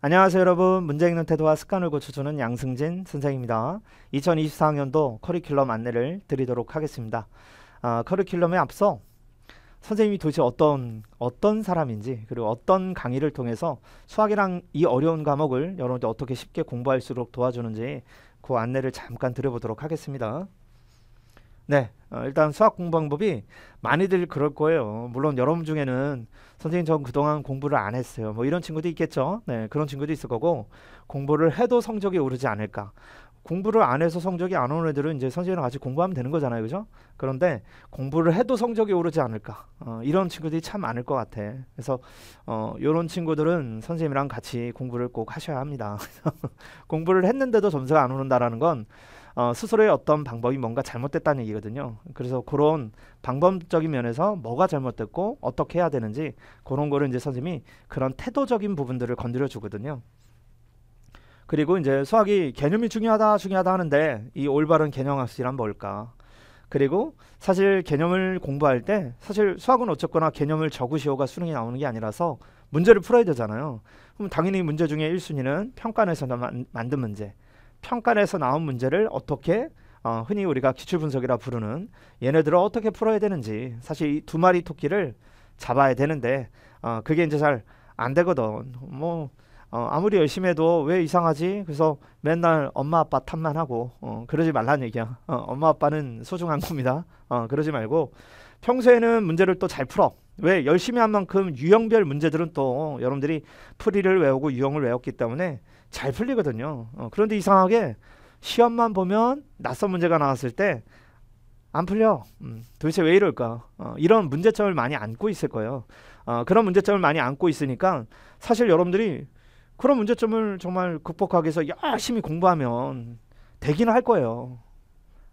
안녕하세요 여러분 문제 읽는 태도와 습관을 고쳐주는 양승진 선생입니다 2024학년도 커리큘럼 안내를 드리도록 하겠습니다 아, 커리큘럼에 앞서 선생님이 도대체 어떤 어떤 사람인지 그리고 어떤 강의를 통해서 수학이랑 이 어려운 과목을 여러분들 어떻게 쉽게 공부할수록 도와주는지 그 안내를 잠깐 드려보도록 하겠습니다 네, 어, 일단 수학 공부 방법이 많이들 그럴 거예요. 물론 여러분 중에는 선생님 전 그동안 공부를 안 했어요. 뭐 이런 친구도 있겠죠. 네, 그런 친구도 있을 거고 공부를 해도 성적이 오르지 않을까. 공부를 안 해서 성적이 안 오는 애들은 이제 선생님이랑 같이 공부하면 되는 거잖아요, 그죠? 그런데 공부를 해도 성적이 오르지 않을까 어, 이런 친구들이 참 많을 것 같아. 그래서 어, 이런 친구들은 선생님이랑 같이 공부를 꼭 하셔야 합니다. 공부를 했는데도 점수가 안 오른다라는 건 어, 스스로의 어떤 방법이 뭔가 잘못됐다는 얘기거든요. 그래서 그런 방법적인 면에서 뭐가 잘못됐고 어떻게 해야 되는지 그런 거를 이제 선생님이 그런 태도적인 부분들을 건드려 주거든요. 그리고 이제 수학이 개념이 중요하다 중요하다 하는데 이 올바른 개념학습이란 뭘까? 그리고 사실 개념을 공부할 때 사실 수학은 어쨌거나 개념을 적으시오가 수능이 나오는 게 아니라서 문제를 풀어야 되잖아요. 그럼 당연히 문제 중에 1순위는 평가 내에서 만든 문제. 평가에서 나온 문제를 어떻게 어, 흔히 우리가 기출 분석이라 부르는 얘네들을 어떻게 풀어야 되는지 사실 이 두 마리 토끼를 잡아야 되는데 어, 그게 이제 잘 안 되거든. 뭐 어, 아무리 열심히 해도 왜 이상하지? 그래서 맨날 엄마 아빠 탓만 하고 어, 그러지 말란 얘기야. 어, 엄마 아빠는 소중한 겁니다. 어, 그러지 말고 평소에는 문제를 또 잘 풀어. 왜 열심히 한 만큼 유형별 문제들은 또 여러분들이 풀이를 외우고 유형을 외웠기 때문에 잘 풀리거든요. 어, 그런데 이상하게 시험만 보면 낯선 문제가 나왔을 때 안 풀려. 음, 도대체 왜 이럴까? 어, 이런 문제점을 많이 안고 있을 거예요. 어, 그런 문제점을 많이 안고 있으니까 사실 여러분들이 그런 문제점을 정말 극복하기 위해서 열심히 공부하면 되기는 할 거예요.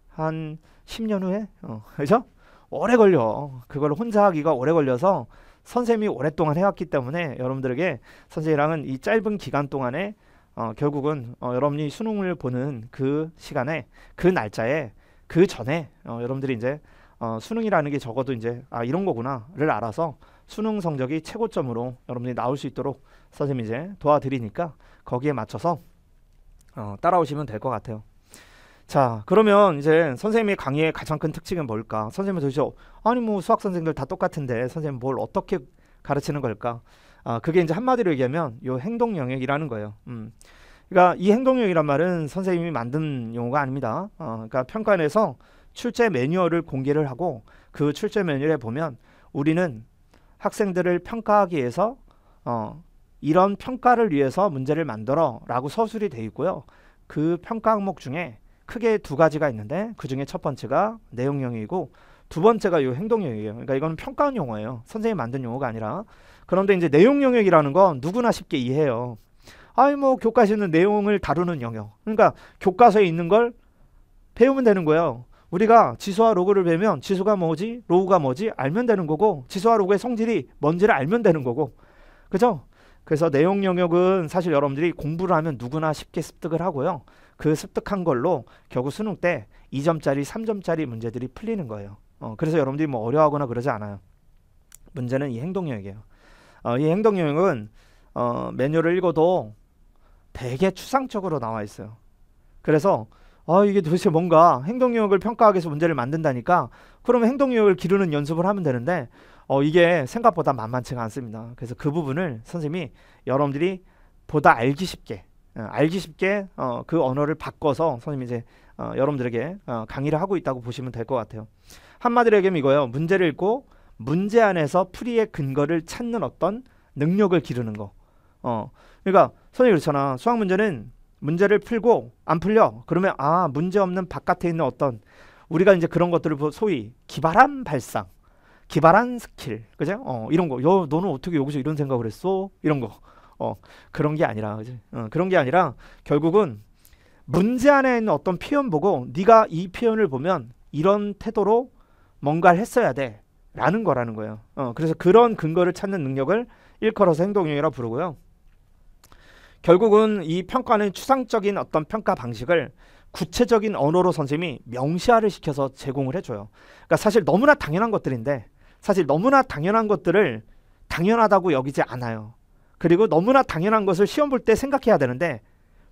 한 10년 후에 어, 그죠? 오래 걸려. 그걸 혼자 하기가 오래 걸려서 선생님이 오랫동안 해왔기 때문에 여러분들에게 선생님이랑은 이 짧은 기간 동안에 어, 결국은 어, 여러분이 수능을 보는 그 시간에 그 날짜에 그 전에 어, 여러분들이 이제 어, 수능이라는 게 적어도 이제 아 이런 거구나를 알아서 수능 성적이 최고점으로 여러분이 나올 수 있도록 선생님이 이제 도와드리니까 거기에 맞춰서 어, 따라오시면 될 것 같아요. 자 그러면 이제 선생님의 강의의 가장 큰 특징은 뭘까? 선생님은 도대체 아니 뭐 수학 선생들 다 똑같은데 선생님 뭘 어떻게 가르치는 걸까? 아, 그게 이제 한마디로 얘기하면 요 행동 영역이라는 거예요. 음. 그러니까 이 행동 영역이란 말은 선생님이 만든 용어가 아닙니다. 어, 그러니까 평가원에서 출제 매뉴얼을 공개를 하고 그 출제 매뉴얼에 보면 우리는 학생들을 평가하기 위해서 어, 이런 평가를 위해서 문제를 만들어라고 서술이 되어 있고요. 그 평가 항목 중에 크게 두 가지가 있는데 그 중에 첫 번째가 내용 영역이고 두 번째가 이 행동 영역이에요. 그러니까 이건 평가원 용어예요. 선생님이 만든 용어가 아니라. 그런데 이제 내용 영역이라는 건 누구나 쉽게 이해해요. 아이 뭐 교과서에 있는 내용을 다루는 영역. 그러니까 교과서에 있는 걸 배우면 되는 거예요. 우리가 지수와 로그를 배면 우 지수가 뭐지 로그가 뭐지 알면 되는 거고 지수와 로그의 성질이 뭔지를 알면 되는 거고 그죠? 그래서 내용 영역은 사실 여러분들이 공부를 하면 누구나 쉽게 습득을 하고요. 그 습득한 걸로 겨우 수능 때 2점짜리 3점짜리 문제들이 풀리는 거예요. 어, 그래서 여러분들이 뭐 어려워하거나 그러지 않아요. 문제는 이 행동 영역이에요. 어, 이 행동 영역은 어, 매뉴얼을 읽어도 되게 추상적으로 나와 있어요. 그래서 아 이게 도대체 뭔가 행동 영역을 평가하기 위해서 문제를 만든다니까 그러면 행동 영역을 기르는 연습을 하면 되는데 어, 이게 생각보다 만만치가 않습니다. 그래서 그 부분을 선생님이 여러분들이 보다 알기 쉽게 어, 알기 쉽게 어, 그 언어를 바꿔서 선생님이 이제 어, 여러분들에게 어, 강의를 하고 있다고 보시면 될 것 같아요. 한마디로 얘기하면 이거예요. 문제를 읽고 문제 안에서 풀이의 근거를 찾는 어떤 능력을 기르는 거. 어. 그러니까 선생님 그렇잖아. 수학 문제는 문제를 풀고 안 풀려. 그러면 아, 문제 없는 바깥에 있는 어떤 우리가 이제 그런 것들을 소위 기발한 발상, 기발한 스킬, 그죠? 어, 이런 거. 여, 너는 어떻게 여기서 이런 생각을 했어? 이런 거. 어, 그런 게 아니라, 그지? 어, 그런 게 아니라 결국은 문제 안에 있는 어떤 표현 보고 네가 이 표현을 보면 이런 태도로 뭔가를 했어야 돼. 라는 거라는 거예요. 어, 그래서 그런 근거를 찾는 능력을 일컬어서 행동용이라 부르고요. 결국은 이 평가는 추상적인 어떤 평가 방식을 구체적인 언어로 선생님이 명시화를 시켜서 제공을 해줘요. 그러니까 사실 너무나 당연한 것들인데 사실 너무나 당연한 것들을 당연하다고 여기지 않아요. 그리고 너무나 당연한 것을 시험 볼 때 생각해야 되는데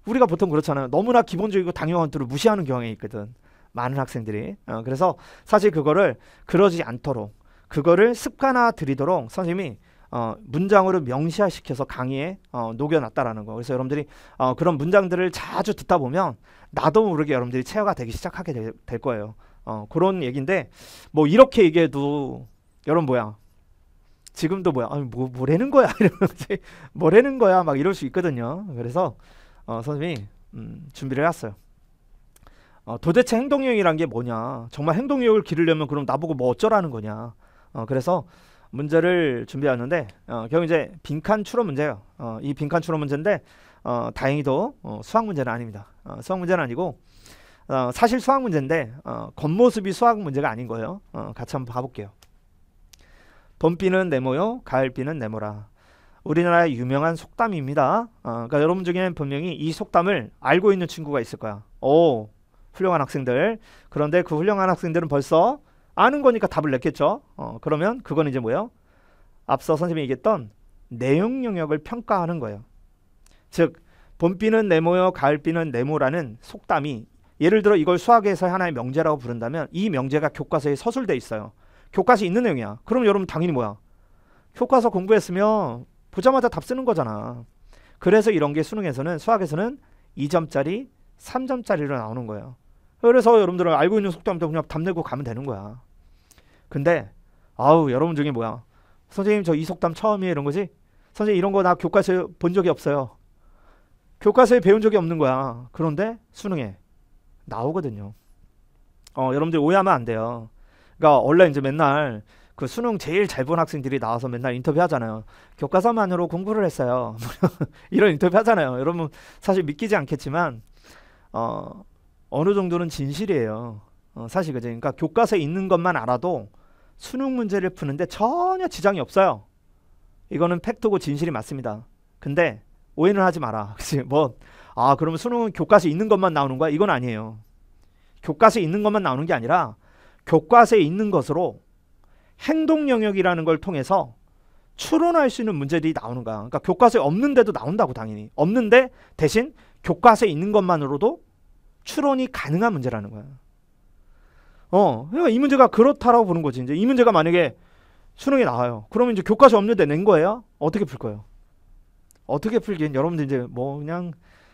우리가 보통 그렇잖아요. 너무나 기본적이고 당연한 것들을 무시하는 경향이 있거든. 많은 학생들이 어, 그래서 사실 그거를 그러지 않도록 그거를 습관화 드리도록 선생님이 어, 문장으로 명시화시켜서 강의에 어, 녹여놨다라는 거. 그래서 여러분들이 어, 그런 문장들을 자주 듣다 보면 나도 모르게 여러분들이 체화가 되기 시작하게 되, 될 거예요. 어, 그런 얘기인데 뭐 이렇게 얘기해도 여러분 뭐야? 지금도 뭐야? 아니, 뭐 뭐라는 거야? 이러면 뭐라는 거야? 막 이럴 수 있거든요. 그래서 어, 선생님이 음, 준비를 해어요 어, 도대체 행동유형이란 게 뭐냐? 정말 행동유형을 기르려면 그럼 나보고 뭐 어쩌라는 거냐? 어, 그래서 문제를 준비하는데 어, 결국 이제 빈칸 추론 문제예요. 어, 이 빈칸 추론 문제인데 어, 다행히도 어, 수학 문제는 아닙니다. 어, 수학 문제는 아니고 어, 사실 수학 문제인데 어, 겉모습이 수학 문제가 아닌 거예요. 어, 같이 한번 봐볼게요. 봄비는 네모요, 가을비는 네모라. 우리나라의 유명한 속담입니다. 어, 그러니까 여러분 중에는 분명히 이 속담을 알고 있는 친구가 있을 거야. 오, 훌륭한 학생들. 그런데 그 훌륭한 학생들은 벌써 아는 거니까 답을 냈겠죠. 어, 그러면 그건 이제 뭐예요? 앞서 선생님이 얘기했던 내용 영역을 평가하는 거예요. 즉 봄비는 네모여 가을비는 네모라는 속담이 예를 들어 이걸 수학에서 하나의 명제라고 부른다면 이 명제가 교과서에 서술돼 있어요. 교과서에 있는 내용이야. 그럼 여러분 당연히 뭐야? 교과서 공부했으면 보자마자 답 쓰는 거잖아. 그래서 이런 게 수능에서는 수학에서는 2점짜리, 3점짜리로 나오는 거예요. 그래서 여러분들은 알고 있는 속담도 그냥 답내고 가면 되는 거야. 근데 아우 여러분 중에 뭐야? 선생님 저 이 속담 처음이에요 이런 거지? 선생님 이런 거 나 교과서에 본 적이 없어요. 교과서에 배운 적이 없는 거야. 그런데 수능에 나오거든요. 어 여러분들 오해하면 안 돼요. 그러니까 원래 이제 맨날 그 수능 제일 잘 본 학생들이 나와서 맨날 인터뷰 하잖아요. 교과서만으로 공부를 했어요. 이런 인터뷰 하잖아요. 여러분 사실 믿기지 않겠지만 어 어느 정도는 진실이에요. 어, 사실 그죠. 그러니까 교과서에 있는 것만 알아도 수능 문제를 푸는데 전혀 지장이 없어요. 이거는 팩트고 진실이 맞습니다. 근데 오해는 하지 마라. 그치? 뭐, 아, 그러면 수능은 교과서에 있는 것만 나오는 거야? 이건 아니에요. 교과서에 있는 것만 나오는 게 아니라 교과서에 있는 것으로 행동 영역이라는 걸 통해서 추론할 수 있는 문제들이 나오는 거야. 그러니까 교과서에 없는데도 나온다고 당연히. 없는데 대신 교과서에 있는 것만으로도 추론이 가능한 문제라는 거야. 어, 그러니까 이 문제가 그렇다라고 보는 거지. 이제 이 문제가 만약에 수능에 나와요. 그러면 이제 교과서 없는데 낸 거예요? 어떻게 풀 거예요? 어떻게 풀긴 여러분들 이제 뭐 그냥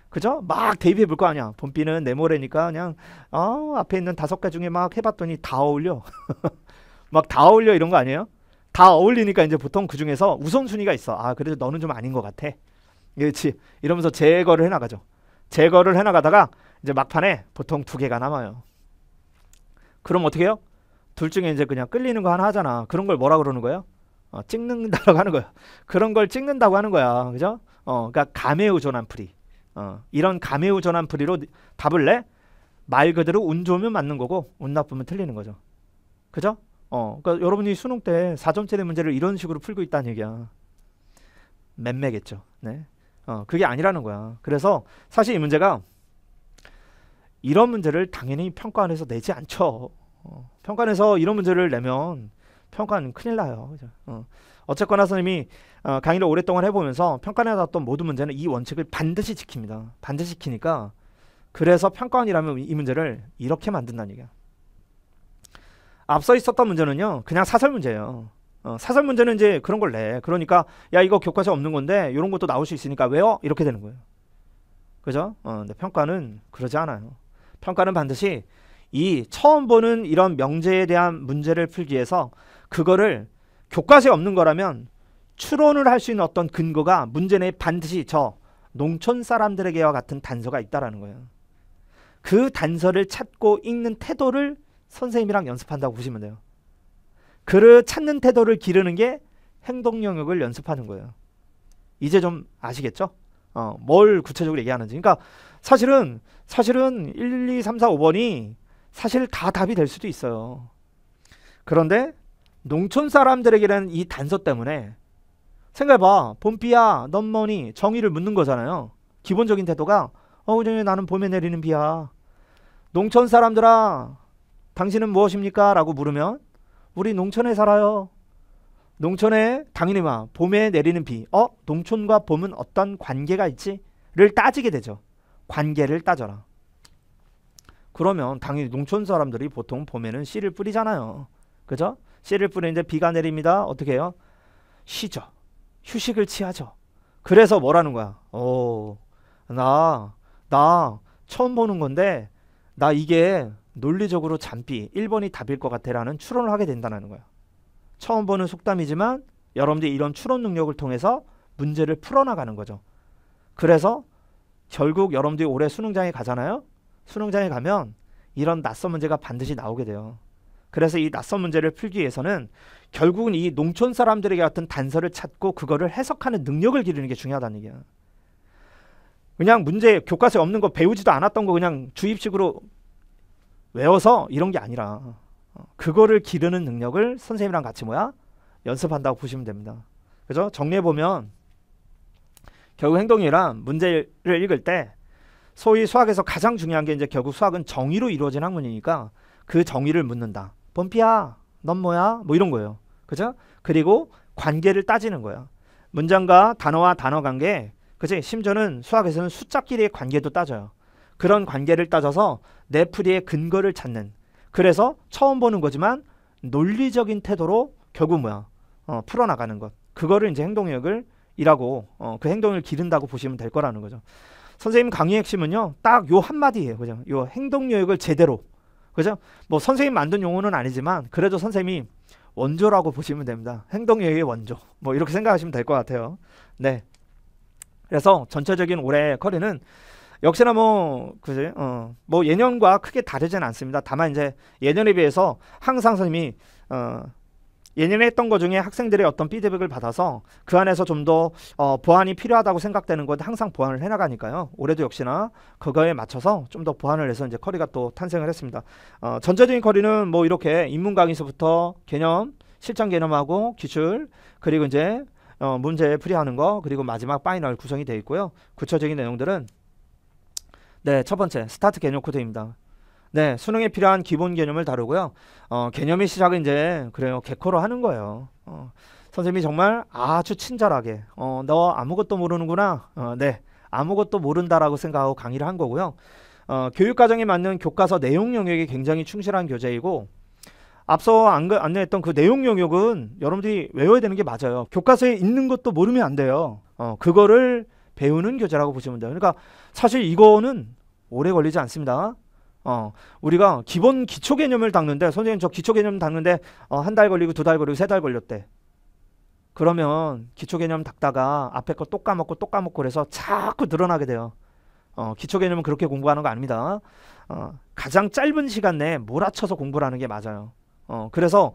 그죠? 막 대입해 볼 거 아니야. 봄비는 네모래니까 그냥 어, 앞에 있는 다섯 개 중에 막 해봤더니 다 어울려. 막 다 어울려 이런 거 아니에요? 다 어울리니까 이제 보통 그 중에서 우선순위가 있어. 아, 그래도 너는 좀 아닌 것 같아. 그렇지. 이러면서 제거를 해나가죠. 제거를 해나가다가 이제 막판에 보통 두 개가 남아요. 그럼 어떻게 해요? 둘 중에 이제 그냥 끌리는 거 하나 하잖아. 그런 걸 뭐라 그러는 거예요? 어, 찍는다고 하는 거야. 그런 걸 찍는다고 하는 거야. 그죠? 어, 그러니까 감에 의존한 풀이 어, 이런 감에 의존한 풀이로 답을 내? 말 그대로 운 좋으면 맞는 거고 운 나쁘면 틀리는 거죠. 그죠? 어, 그러니까 여러분이 수능 때 4점짜리 문제를 이런 식으로 풀고 있다는 얘기야. 맴매겠죠. 네. 어, 그게 아니라는 거야. 그래서 사실 이 문제가 이런 문제를 당연히 평가안에서 내지 않죠. 어, 평가안에서 이런 문제를 내면 평가는 큰일 나요. 어. 어쨌거나 선생님이 어, 강의를 오랫동안 해보면서 평가안에 나왔던 모든 문제는 이 원칙을 반드시 지킵니다. 반드시 지키니까 그래서 평가원이라면 이 문제를 이렇게 만든다는 얘기야. 앞서 있었던 문제는요. 그냥 사설 문제예요. 어, 사설 문제는 이제 그런 걸 내. 그러니까 야 이거 교과서 없는 건데 이런 것도 나올 수 있으니까 외워 이렇게 되는 거예요. 그죠? 어, 근데 평가는 그러지 않아요. 평가는 반드시 이 처음 보는 이런 명제에 대한 문제를 풀기 위해서 그거를 교과서에 없는 거라면 추론을 할 수 있는 어떤 근거가 문제 내에 반드시 저 농촌 사람들에게와 같은 단서가 있다라는 거예요. 그 단서를 찾고 읽는 태도를 선생님이랑 연습한다고 보시면 돼요. 글을 찾는 태도를 기르는 게 행동 영역을 연습하는 거예요. 이제 좀 아시겠죠? 어, 뭘 구체적으로 얘기하는지. 그러니까 사실은 사실은 1, 2, 3, 4, 5번이 사실 다 답이 될 수도 있어요. 그런데 농촌 사람들에게는 이 단서 때문에 생각해봐. 봄비야, 넌머니 정의를 묻는 거잖아요. 기본적인 태도가 어우 나는 봄에 내리는 비야. 농촌 사람들아, 당신은 무엇입니까? 라고 물으면 우리 농촌에 살아요. 농촌에 당연히 막 봄에 내리는 비. 어? 농촌과 봄은 어떤 관계가 있지?를 따지게 되죠. 관계를 따져라. 그러면 당연히 농촌 사람들이 보통 봄에는 씨를 뿌리잖아요. 그죠? 씨를 뿌리는데 비가 내립니다. 어떻게 해요? 쉬죠. 휴식을 취하죠. 그래서 뭐라는 거야? 어, 나, 나 처음 보는 건데, 나 이게 논리적으로 잔비 1번이 답일 것 같아 라는 추론을 하게 된다는 거야. 처음 보는 속담이지만 여러분들이 이런 추론 능력을 통해서 문제를 풀어나가는 거죠. 그래서 결국 여러분들이 올해 수능장에 가잖아요. 수능장에 가면 이런 낯선 문제가 반드시 나오게 돼요. 그래서 이 낯선 문제를 풀기 위해서는 결국은 이 농촌 사람들에게 같은 단서를 찾고 그거를 해석하는 능력을 기르는 게 중요하다는 얘기야. 그냥 문제 교과서에 없는 거 배우지도 않았던 거 그냥 주입식으로 외워서 이런 게 아니라 그거를 기르는 능력을 선생님이랑 같이 뭐야 연습한다고 보시면 됩니다. 그죠? 정리해 보면 결국 행동이란 문제를 읽을 때 소위 수학에서 가장 중요한 게 이제 결국 수학은 정의로 이루어진 학문이니까 그 정의를 묻는다. 범피야, 넌 뭐야? 뭐 이런 거예요. 그죠? 그리고 관계를 따지는 거예요 문장과 단어와 단어 관계, 그지? 심지어는 수학에서는 숫자끼리의 관계도 따져요. 그런 관계를 따져서 내 풀이의 근거를 찾는 그래서 처음 보는 거지만 논리적인 태도로 결국 뭐야 어, 풀어나가는 것 그거를 이제 행동력을 이라고 어, 그 행동을 기른다고 보시면 될 거라는 거죠. 선생님 강의 핵심은요 딱 요 한마디예요, 그죠? 요 행동력을 제대로 그죠? 뭐 선생님 만든 용어는 아니지만 그래도 선생님이 원조라고 보시면 됩니다. 행동력의 원조 뭐 이렇게 생각하시면 될 것 같아요. 네. 그래서 전체적인 올해 커리는 역시나 뭐 그지 어뭐 예년과 크게 다르진 않습니다. 다만 이제 예년에 비해서 항상 선생님이 어 예년에 했던 것 중에 학생들의 어떤 피드백을 받아서 그 안에서 좀더 어, 보완이 필요하다고 생각되는 것 항상 보완을 해나가니까요. 올해도 역시나 그거에 맞춰서 좀 더 보완을 해서 이제 커리가 또 탄생을 했습니다. 어, 전체적인 커리는 뭐 이렇게 인문 강의서부터 개념, 실전 개념하고 기출 그리고 이제 어, 문제 풀이하는 거 그리고 마지막 파이널 구성이 되어 있고요. 구체적인 내용들은 네, 첫 번째 스타트 개념 코드입니다. 네, 수능에 필요한 기본 개념을 다루고요. 어, 개념의 시작은 이제 그래요 개코로 하는 거예요. 어, 선생님이 정말 아주 친절하게 어, 너 아무것도 모르는구나. 어, 네, 아무것도 모른다라고 생각하고 강의를 한 거고요. 어, 교육과정에 맞는 교과서 내용 영역이 굉장히 충실한 교재이고 앞서 안내했던 그, 그 내용 영역은 여러분들이 외워야 되는 게 맞아요. 교과서에 있는 것도 모르면 안 돼요. 어, 그거를 배우는 교재라고 보시면 돼요. 그러니까 사실 이거는 오래 걸리지 않습니다. 어, 우리가 기본 기초 개념을 닦는데 선생님 저 기초 개념 닦는데 어, 한 달 걸리고 두 달 걸리고 세 달 걸렸대. 그러면 기초 개념 닦다가 앞에 거 또 까먹고 또 까먹고 그래서 자꾸 늘어나게 돼요. 어, 기초 개념은 그렇게 공부하는 거 아닙니다. 어, 가장 짧은 시간 내에 몰아쳐서 공부를 하는 게 맞아요. 어, 그래서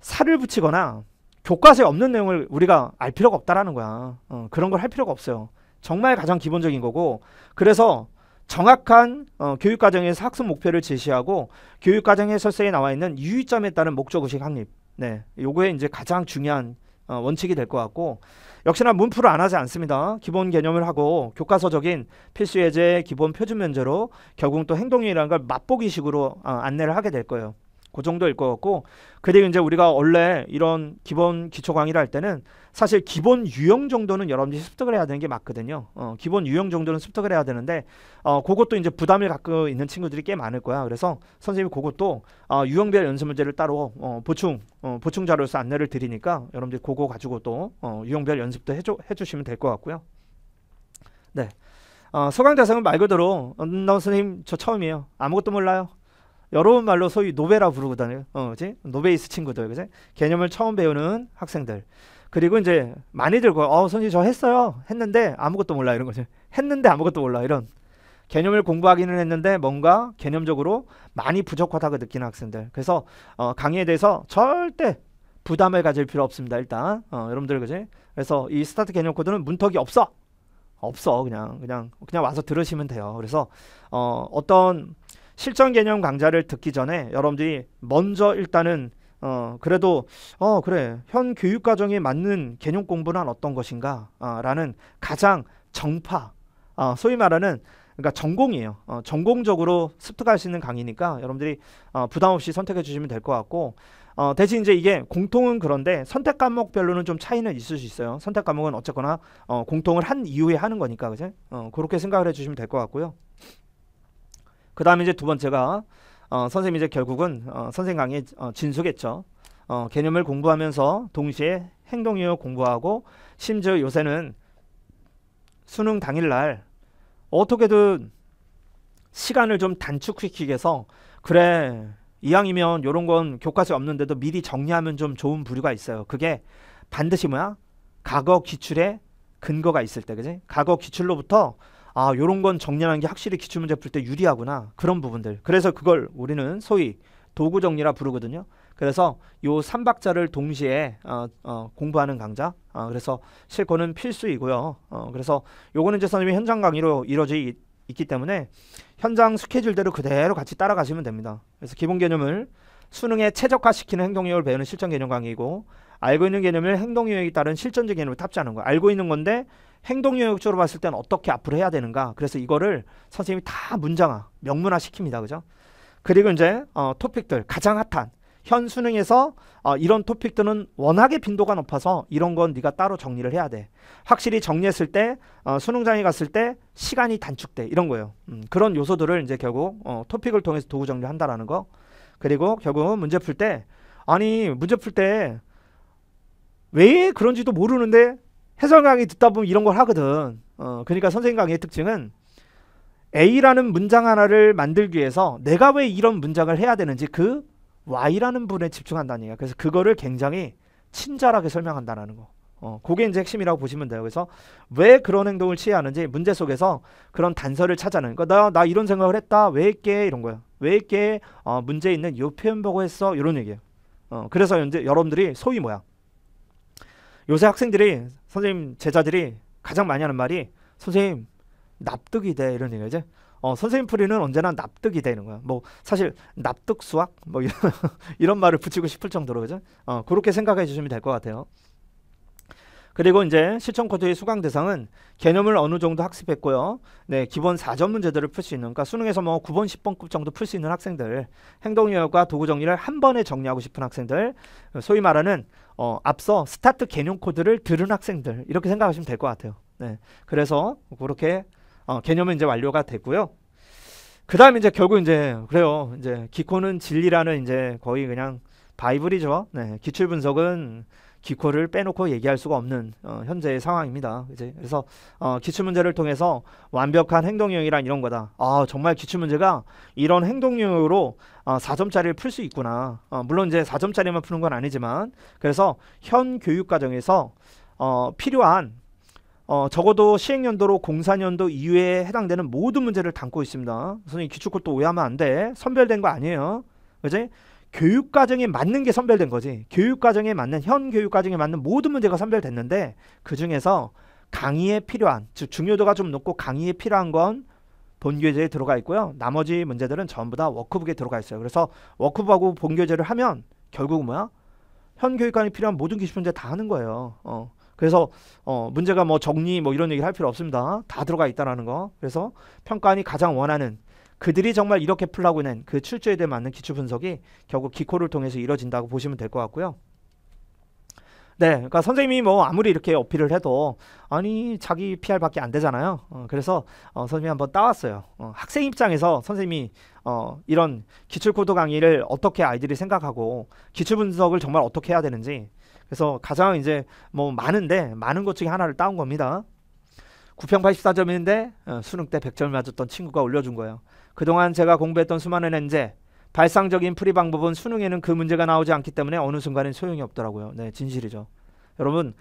살을 붙이거나 교과서에 없는 내용을 우리가 알 필요가 없다라는 거야. 어, 그런 걸 할 필요가 없어요. 정말 가장 기본적인 거고 그래서 정확한 어, 교육과정에서 학습 목표를 제시하고 교육과정의 설서에 나와 있는 유의점에 따른 목적의식 확립 네, 요거에 이제 가장 중요한 어, 원칙이 될 것 같고 역시나 문풀을 안 하지 않습니다. 기본 개념을 하고 교과서적인 필수 예제 기본 표준 면제로 결국 또 행동이라는 걸 맛보기식으로 어, 안내를 하게 될 거예요. 그 정도일 것 같고 그리고 이제 우리가 원래 이런 기본 기초 강의를 할 때는 사실 기본 유형 정도는 여러분들이 습득을 해야 되는 게 맞거든요. 어, 기본 유형 정도는 습득을 해야 되는데 어, 그것도 이제 부담을 갖고 있는 친구들이 꽤 많을 거야. 그래서 선생님이 그것도 어, 유형별 연습 문제를 따로 어, 보충 어, 보충 자료로서 안내를 드리니까 여러분들 그거 가지고 또 어, 유형별 연습도 해주, 해주시면 될 것 같고요. 네. 어, 소강 대상은 말 그대로 언 음, 선생님 저 처음이에요. 아무것도 몰라요. 여러분 말로 소위 노베라 부르거든요. 어, 그지? 노베이스 친구들, 그지? 개념을 처음 배우는 학생들. 그리고 이제 많이들 고, 그, 어, 선생님 저 했어요. 했는데 아무것도 몰라 이런 거지. 했는데 아무것도 몰라 이런. 개념을 공부하기는 했는데 뭔가 개념적으로 많이 부족하다고 느끼는 학생들. 그래서 어, 강의에 대해서 절대 부담을 가질 필요 없습니다. 일단 어, 여러분들 그지? 그래서 이 스타트 개념 코드는 문턱이 없어. 없어 그냥 그냥 그냥 와서 들으시면 돼요. 그래서 어, 어떤 실전 개념 강좌를 듣기 전에 여러분들이 먼저 일단은 어 그래도 어 그래 현 교육 과정에 맞는 개념 공부란 어떤 것인가라는 어, 가장 정파 어, 소위 말하는 그러니까 전공이에요. 어, 전공적으로 습득할 수 있는 강의니까 여러분들이 어, 부담 없이 선택해 주시면 될 것 같고 어, 대신 이제 이게 공통은 그런데 선택 과목별로는 좀 차이는 있을 수 있어요. 선택 과목은 어쨌거나 어, 공통을 한 이후에 하는 거니까 그죠? 어, 그렇게 생각을 해주시면 될 것 같고요. 그 다음에 이제 두 번째가 어, 선생님 이제 결국은 어, 선생 강의 어, 진수겠죠. 어, 개념을 공부하면서 동시에 행동이요 공부하고 심지어 요새는 수능 당일날 어떻게든 시간을 좀 단축시키기 위해서 그래 이왕이면 요런 건 교과서에 없는데도 미리 정리하면 좀 좋은 부류가 있어요. 그게 반드시 뭐야? 과거 기출에 근거가 있을 때 그지? 과거 기출로부터 아 요런 건 정리하는 게 확실히 기출문제 풀 때 유리하구나 그런 부분들 그래서 그걸 우리는 소위 도구 정리라 부르거든요 그래서 요 3박자를 동시에 어, 어, 공부하는 강좌 어, 그래서 실권은 필수이고요 어, 그래서 요거는 이제 선생님이 현장 강의로 이루어지 있기 때문에 현장 스케줄대로 그대로 같이 따라가시면 됩니다 그래서 기본 개념을 수능에 최적화시키는 행동요을 배우는 실전 개념 강의이고 알고 있는 개념을 행동요율에 따른 실전적 개념을 탑재하는 거예요 알고 있는 건데 행동 영역적으로 봤을 때는 어떻게 앞으로 해야 되는가. 그래서 이거를 선생님이 다 문장화, 명문화 시킵니다. 그죠? 그리고 이제 어, 토픽들 가장 핫한 현 수능에서 어, 이런 토픽들은 워낙에 빈도가 높아서 이런 건 네가 따로 정리를 해야 돼. 확실히 정리했을 때 어, 수능장에 갔을 때 시간이 단축돼 이런 거예요. 음, 그런 요소들을 이제 결국 어, 토픽을 통해서 도구 정리한다라는 거. 그리고 결국 문제 풀 때 아니 문제 풀 때 왜 그런지도 모르는데 해설 강의 듣다 보면 이런 걸 하거든. 어, 그러니까 선생님 강의의 특징은 A라는 문장 하나를 만들기 위해서 내가 왜 이런 문장을 해야 되는지 그 Y라는 분에 집중한다는 얘기야. 그래서 그거를 굉장히 친절하게 설명한다는 거. 어, 그게 이제 핵심이라고 보시면 돼요. 그래서 왜 그런 행동을 취해야 하는지 문제 속에서 그런 단서를 찾아내는 거. 나, 나 이런 생각을 했다. 왜 했게? 이런 거야. 왜 했게? 어, 문제 있는 요 표현 보고 했어? 이런 얘기예요. 어, 그래서 이제 여러분들이 소위 뭐야? 요새 학생들이 선생님 제자들이 가장 많이 하는 말이 선생님 납득이 돼 이런 얘기죠. 어, 선생님 풀이는 언제나 납득이 되는 거야. 뭐 사실 납득 수학 뭐 이런, 이런 말을 붙이고 싶을 정도로 그죠? 어, 그렇게 생각해 주시면 될 것 같아요. 그리고 이제 실천 코드의 수강 대상은 개념을 어느 정도 학습했고요. 네, 기본 4점 문제들을 풀 수 있는 그러니까 수능에서 뭐 9번, 10번급 정도 풀 수 있는 학생들, 행동력과 도구 정리를 한 번에 정리하고 싶은 학생들, 소위 말하는 어, 앞서 스타트 개념 코드를 들은 학생들 이렇게 생각하시면 될 것 같아요. 네. 그래서 그렇게 어, 개념은 이제 완료가 됐고요. 그 다음 이제 결국 이제 그래요. 이제 기코는 진리라는 이제 거의 그냥 바이블이죠. 네. 기출 분석은 기코를 빼놓고 얘기할 수가 없는 어, 현재의 상황입니다. 그치? 그래서 어, 기출 문제를 통해서 완벽한 행동 유이란 이런 거다. 아 정말 기출 문제가 이런 행동 유으로 어, 4점짜리를 풀 수 있구나. 어, 물론 이제 4점짜리만 푸는 건 아니지만 그래서 현 교육 과정에서 어, 필요한 어, 적어도 시행연도로 04년도 이후에 해당되는 모든 문제를 담고 있습니다. 선생님 기출컷도 오해하면 안 돼. 선별된 거 아니에요. 그지? 교육과정에 맞는 게 선별된 거지 교육과정에 맞는 현 교육과정에 맞는 모든 문제가 선별됐는데 그 중에서 강의에 필요한 즉 중요도가 좀 높고 강의에 필요한 건 본교재에 들어가 있고요 나머지 문제들은 전부 다 워크북에 들어가 있어요 그래서 워크북하고 본교재를 하면 결국 은 뭐야 현 교육관이 필요한 모든 기출 문제 다 하는 거예요 어. 그래서 어, 문제가 뭐 정리 뭐 이런 얘기를 할 필요 없습니다 다 들어가 있다라는 거 그래서 평가원이 가장 원하는 그들이 정말 이렇게 풀라고낸 그 출제에 맞는 기초 분석이 결국 기코를 통해서 이뤄진다고 보시면 될 것 같고요. 네, 그러니까 선생님이 뭐 아무리 이렇게 어필을 해도 아니 자기 PR밖에 안 되잖아요. 어, 그래서 어, 선생님이 한번 따왔어요. 어, 학생 입장에서 선생님이 어, 이런 기출코드 강의를 어떻게 아이들이 생각하고 기출 분석을 정말 어떻게 해야 되는지 그래서 가장 이제 뭐 많은데 많은 것 중에 하나를 따온 겁니다. 9평 84점인데 어, 수능 때 100점을 맞았던 친구가 올려준 거예요. 그동안 제가 공부했던 수많은 엔제 발상적인 풀이 방법은 수능에는 그 문제가 나오지 않기 때문에 어느 순간엔 소용이 없더라고요. 네, 진실이죠. 여러분,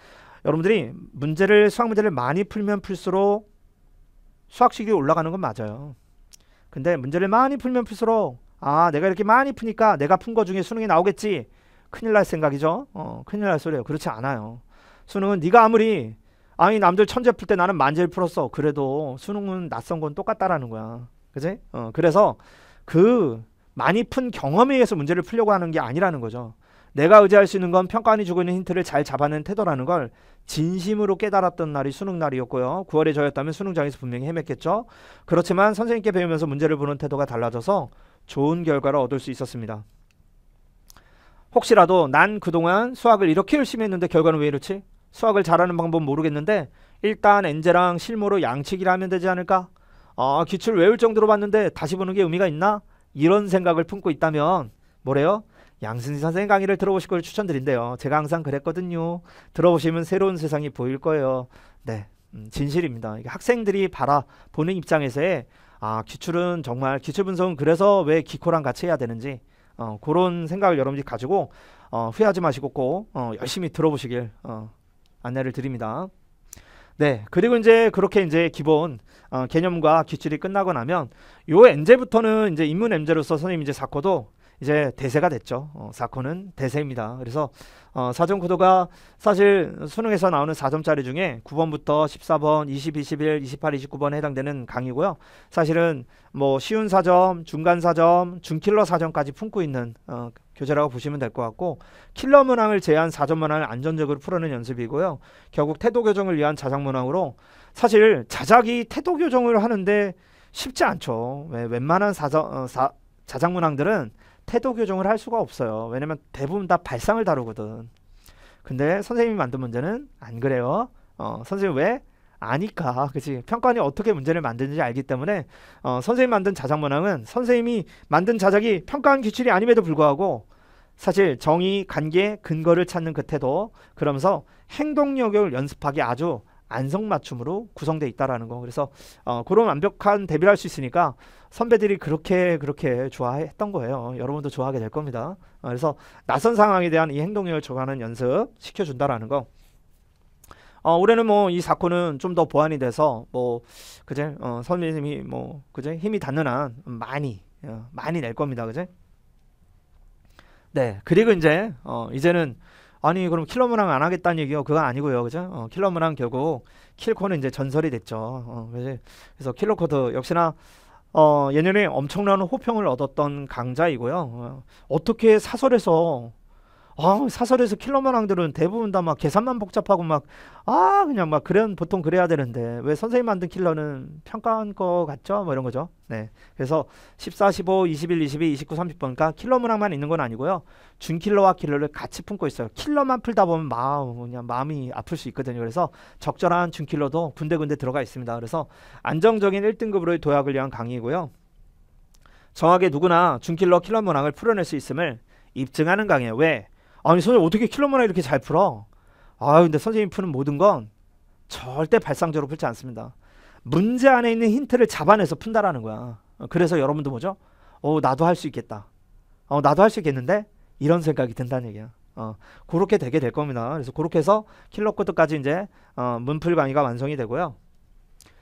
여러분들이 문제를 수학 문제를 많이 풀면 풀수록 수학식이 올라가는 건 맞아요. 근데 문제를 많이 풀면 풀수록 아, 내가 이렇게 많이 푸니까 내가 푼 거 중에 수능이 나오겠지. 큰일 날 생각이죠. 어, 큰일 날 소리예요. 그렇지 않아요. 수능은 네가 아무리 아니 남들 천재 풀 때 나는 만재를 풀었어. 그래도 수능은 낯선 건 똑같다라는 거야. 그지? 어, 그래서 그 많이 푼 경험에 의해서 문제를 풀려고 하는 게 아니라는 거죠. 내가 의지할 수 있는 건 평가원이 주고 있는 힌트를 잘 잡아낸 태도라는 걸 진심으로 깨달았던 날이 수능 날이었고요. 9월에 저였다면 수능장에서 분명히 헤맸겠죠. 그렇지만 선생님께 배우면서 문제를 보는 태도가 달라져서 좋은 결과를 얻을 수 있었습니다. 혹시라도 난 그동안 수학을 이렇게 열심히 했는데 결과는 왜 이렇지? 수학을 잘하는 방법 모르겠는데 일단 엔제랑 실무로 양측이라 하면 되지 않을까? 아 기출 외울 정도로 봤는데 다시 보는 게 의미가 있나? 이런 생각을 품고 있다면 뭐래요? 양승희 선생님 강의를 들어보실 걸 추천드린대요. 제가 항상 그랬거든요. 들어보시면 새로운 세상이 보일 거예요. 네, 음, 진실입니다. 학생들이 바라보는 입장에서의 아 기출은 정말 기출 분석은 그래서 왜 기코랑 같이 해야 되는지 어, 그런 생각을 여러분들이 가지고 어, 후회하지 마시고 꼭 어, 열심히 들어보시길 어, 안내를 드립니다. 네, 그리고 이제 그렇게 이제 기본 어, 개념과 기출이 끝나고 나면 요 엔제부터는 이제 인문 엔제로서 선생님 이제 사코도 이제 대세가 됐죠. 어, 사코는 대세입니다. 그래서 어, 사전 구도가 사실 수능에서 나오는 4점짜리 중에 9번부터 14번, 20, 21, 28, 29번에 해당되는 강이고요. 사실은 뭐 쉬운 사점, 중간 사점, 중킬러 사점까지 품고 있는 어, 교재라고 보시면 될 것 같고 킬러 문항을 제한 사점 문항을 안전적으로 풀어는 연습이고요. 결국 태도 교정을 위한 자작 문항으로 사실 자작이 태도 교정을 하는데 쉽지 않죠. 왜, 웬만한 사점, 어, 사, 자작 문항들은 태도 교정을 할 수가 없어요. 왜냐면 대부분 다 발상을 다루거든. 근데 선생님이 만든 문제는 안 그래요. 어, 선생님 왜? 아니까 그치 평가원이 어떻게 문제를 만드는지 알기 때문에 어, 선생님 만든 자작 문항은 선생님이 만든 자작이 평가원 기출이 아님에도 불구하고 사실 정의 관계 근거를 찾는 그 태도 그러면서 행동력을 연습하기 아주 안성맞춤으로 구성돼 있다라는 거. 그래서 어, 그런 완벽한 데뷔를 할 수 있으니까 선배들이 그렇게 그렇게 좋아했던 거예요. 여러분도 좋아하게 될 겁니다. 어, 그래서 낯선 상황에 대한 이 행동력을 적하는 연습 시켜준다라는 거. 어, 올해는 뭐 이 사건은 좀 더 보완이 돼서 뭐 그제 어, 선배님이 뭐 그제 힘이 닿는 한 많이 어, 많이 낼 겁니다. 그제. 네. 그리고 이제 어, 이제는 아니 그럼 킬러 문항 안 하겠다는 얘기요? 그건 아니고요, 그죠? 어, 킬러 문항 결국 킬코는 이제 전설이 됐죠. 어, 그래서 킬러 코드 역시나 어, 예년에 엄청난 호평을 얻었던 강자이고요. 어, 어떻게 사설에서 아, 사설에서 킬러만 왕들은 대부분 다 막 계산만 복잡하고 막아 그냥 막 그런 보통 그래야 되는데 왜 선생님 만든 킬러는 평가한 거 같죠? 뭐 이런 거죠. 네. 그래서 14, 15, 21, 22, 29, 30번 그러니까 킬러 문항만 있는 건 아니고요. 준킬러와 킬러를 같이 품고 있어요. 킬러만 풀다 보면 마음 그냥 마음이 아플 수 있거든요. 그래서 적절한 준킬러도 군데군데 들어가 있습니다. 그래서 안정적인 1등급으로의 도약을 위한 강의고요. 이 정확히 누구나 준킬러 킬러 문항을 풀어낼 수 있음을 입증하는 강의예요. 왜? 아니 선생님 어떻게 킬러만에 이렇게 잘 풀어? 아 근데 선생님 푸는 모든 건 절대 발상적으로 풀지 않습니다. 문제 안에 있는 힌트를 잡아내서 푼다라는 거야. 어, 그래서 여러분도 뭐죠? 어 나도 할 수 있겠다. 어 나도 할 수 있겠는데 이런 생각이 든다는 얘기야. 어 그렇게 되게 될 겁니다. 그래서 그렇게 해서 킬러 코드까지 이제 어, 문풀 강의가 완성이 되고요.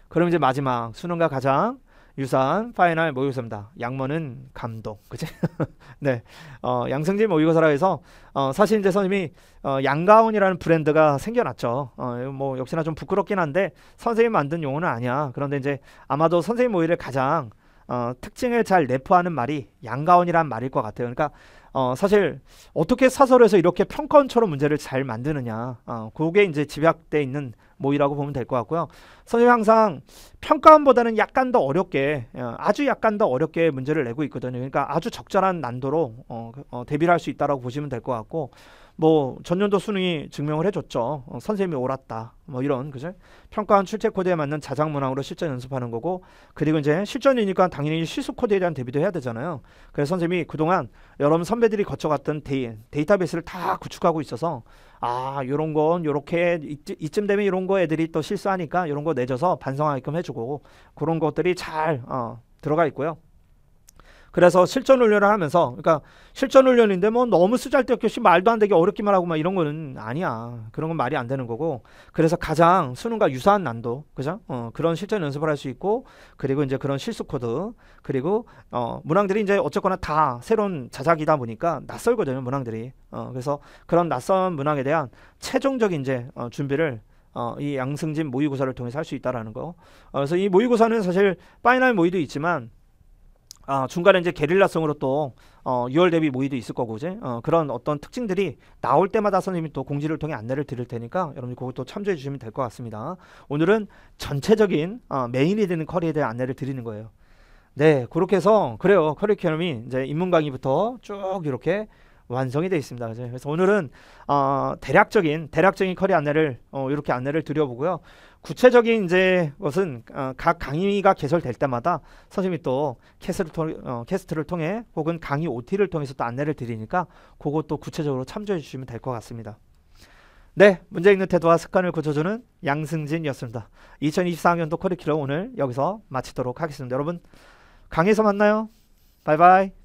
그럼 이제 마지막 수능과 가장 유사한 파이널 모의고사입니다. 양모는 감동, 그치? 네, 어, 양승진 모의고사라 해서 어, 사실 이제 선생님이 어, 양가온이라는 브랜드가 생겨났죠. 어, 뭐 역시나 좀 부끄럽긴 한데 선생님 만든 용어는 아니야. 그런데 이제 아마도 선생님 모의를 가장 어, 특징을 잘 내포하는 말이 양가온이란 말일 것 같아요. 그러니까 어, 사실 어떻게 사설에서 이렇게 평가처럼 문제를 잘 만드느냐 어, 그게 이제 집약돼 있는 모의라고 보면 될 것 같고요. 선생님 항상 평가원보다는 약간 더 어렵게 어, 아주 약간 더 어렵게 문제를 내고 있거든요. 그러니까 아주 적절한 난도로 어, 그, 어, 대비를 할 수 있다라고 보시면 될 것 같고 뭐 전년도 수능이 증명을 해줬죠. 어, 선생님이 옳았다. 뭐 이런 그죠? 평가한 출제 코드에 맞는 자작 문항으로 실전 연습하는 거고 그리고 이제 실전이니까 당연히 실습 코드에 대한 대비도 해야 되잖아요. 그래서 선생님이 그동안 여러분 선배들이 거쳐갔던 데이, 데이터베이스를 다 구축하고 있어서 아 요런 건 요렇게 이쯤 되면 이런 거 애들이 또 실수하니까 이런 거 내줘서 반성하게끔 해주고 그런 것들이 잘 어, 들어가 있고요. 그래서 실전 훈련을 하면서 그러니까 실전 훈련인데 뭐 너무 쓰잘데없게 말도 안 되게 어렵기만 하고 막 이런 거는 아니야. 그런 건 말이 안 되는 거고. 그래서 가장 수능과 유사한 난도. 그죠? 어, 그런 실전 연습을 할 수 있고 그리고 이제 그런 실수 코드 그리고 어, 문항들이 이제 어쨌거나 다 새로운 자작이다 보니까 낯설거든요, 문항들이. 어, 그래서 그런 낯선 문항에 대한 최종적인 이제 어, 준비를 어, 이 양승진 모의고사를 통해서 할 수 있다라는 거. 어, 그래서 이 모의고사는 사실 파이널 모의도 있지만 아, 중간에 이제 게릴라성으로 또 어, 6월 대비 모의도 있을 거고 이제 어, 그런 어떤 특징들이 나올 때마다 선생님이 또 공지를 통해 안내를 드릴 테니까 여러분이 그것도 참조해 주시면 될 것 같습니다. 오늘은 전체적인 어, 메인이 되는 커리에 대한 안내를 드리는 거예요. 네, 그렇게 해서 그래요. 커리큘럼이 이제 입문 강의부터 쭉 이렇게 완성이 되어 있습니다. 그래서 오늘은 어, 대략적인 대략적인 커리 안내를 어, 이렇게 안내를 드려보고요. 구체적인 이제 것은 어, 각 강의가 개설될 때마다 선생님이 또 캐스트를, 통, 어, 캐스트를 통해 혹은 강의 OT를 통해서 또 안내를 드리니까 그것도 구체적으로 참조해 주시면 될 것 같습니다. 네, 문제 읽는 태도와 습관을 고쳐주는 양승진이었습니다. 2024학년도 커리큘럼 오늘 여기서 마치도록 하겠습니다. 여러분 강의에서 만나요. 바이바이.